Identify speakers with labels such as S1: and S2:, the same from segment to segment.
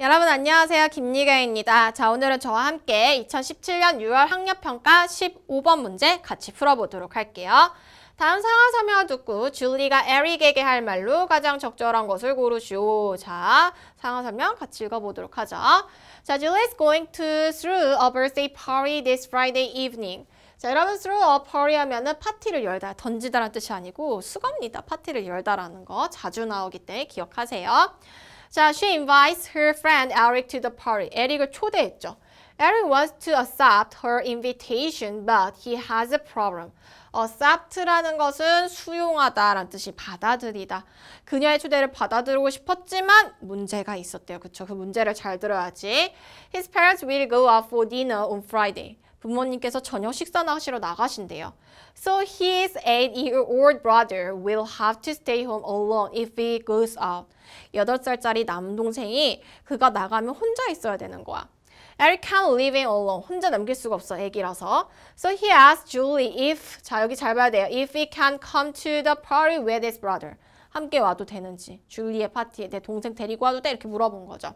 S1: 여러분 안녕하세요. 김미가입니다자 오늘은 저와 함께 2017년 6월 학력평가 15번 문제 같이 풀어보도록 할게요. 다음 상황 설명을 듣고 줄리가 에릭에게 할 말로 가장 적절한 것을 고르시오. 자, 상황 설명 같이 읽어보도록 하죠. 자, 줄리 l i e s going to through a birthday party this Friday evening. 자, 여러분 through a party 하면은 파티를 열다, 던지다라는 뜻이 아니고 수갑니다 파티를 열다라는 거 자주 나오기 때문에 기억하세요. 자, she invites her friend Eric to the party. 에릭을 초대했죠. Eric was to accept her invitation, but he has a problem. accept라는 것은 수용하다라는 뜻이 받아들이다. 그녀의 초대를 받아들이고 싶었지만 문제가 있었대요. 그쵸? 그 문제를 잘 들어야지. His parents will go out for dinner on Friday. 부모님께서 저녁 식사나 하시러 나가신대요. So his 8-year-old brother will have to stay home alone if he goes out. 8살짜리 남동생이 그가 나가면 혼자 있어야 되는 거야. Eric can't leave him alone. 혼자 남길 수가 없어, 애기라서. So he asked Julie if, 자 여기 잘 봐야 돼요. If he can come to the party with his brother. 함께 와도 되는지, 줄리의 파티에 내 동생 데리고 와도 돼? 이렇게 물어본 거죠.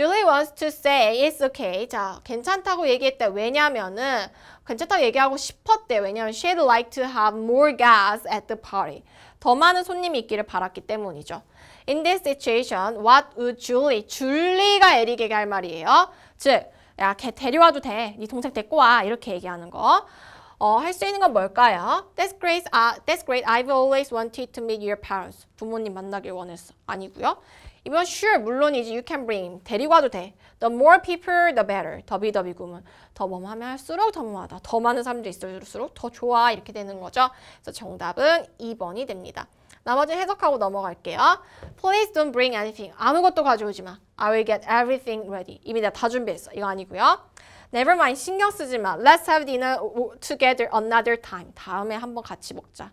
S1: Julie wants to say it's okay. 자, 괜찮다고 얘기했대. 왜냐면은 괜찮다고 얘기하고 싶었대. 왜냐면 she'd like to have more guests at the party. 더 많은 손님이 있기를 바랐기 때문이죠. In this situation, what would Julie? j u l i e 가 에릭에게 할 말이에요. 즉, 야, 걔 데려와도 돼. 네 동생 데리고 와. 이렇게 얘기하는 거. 어, 할수 있는 건 뭘까요? That's great. Uh, that's great. I've always wanted to meet your parents. 부모님 만나길 원했어. 아니고요. 이번 sure 물론이지 you can bring 데리고 와도 돼. The more people the better. 더비더비 구문. 더 뭐하면 할수록 더 뭐하다. 더 많은 사람들이 있을수록 더 좋아 이렇게 되는 거죠. 그래서 정답은 2번이 됩니다. 나머지 해석하고 넘어갈게요. Please don't bring anything. 아무것도 가져오지 마. I will get everything ready. 이미 다 준비했어. 이거 아니고요. Never mind. 신경 쓰지 마. Let's have dinner together another time. 다음에 한번 같이 먹자.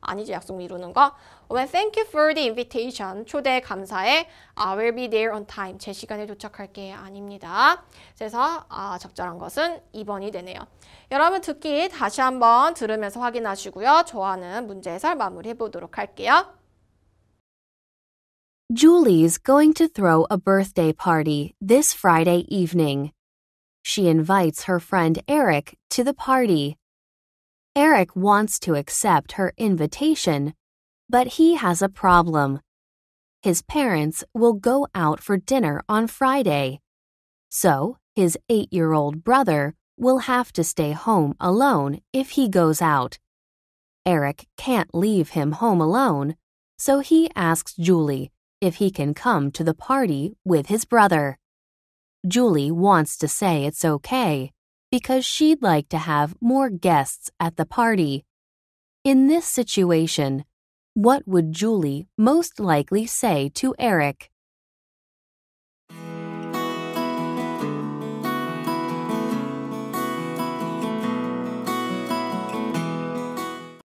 S1: 아니지 약속 미루는 거. Well, thank you for the invitation. 초대 감사해. I will be there on time. 제 시간에 도착할게. 아닙니다. 그래서 아, 적절한 것은 2번이 되네요. 여러분 듣기 다시 한번 들으면서 확인하시고요. 저와는 문제 해설 마무리해 보도록 할게요.
S2: Julie's going to throw a birthday party this Friday evening. she invites her friend Eric to the party. Eric wants to accept her invitation, but he has a problem. His parents will go out for dinner on Friday. So, his eight year old brother will have to stay home alone if he goes out. Eric can't leave him home alone, so he asks Julie if he can come to the party with his brother. Julie wants to say it's okay because she'd like to have more guests at the party. In this situation, what would Julie most likely say to Eric?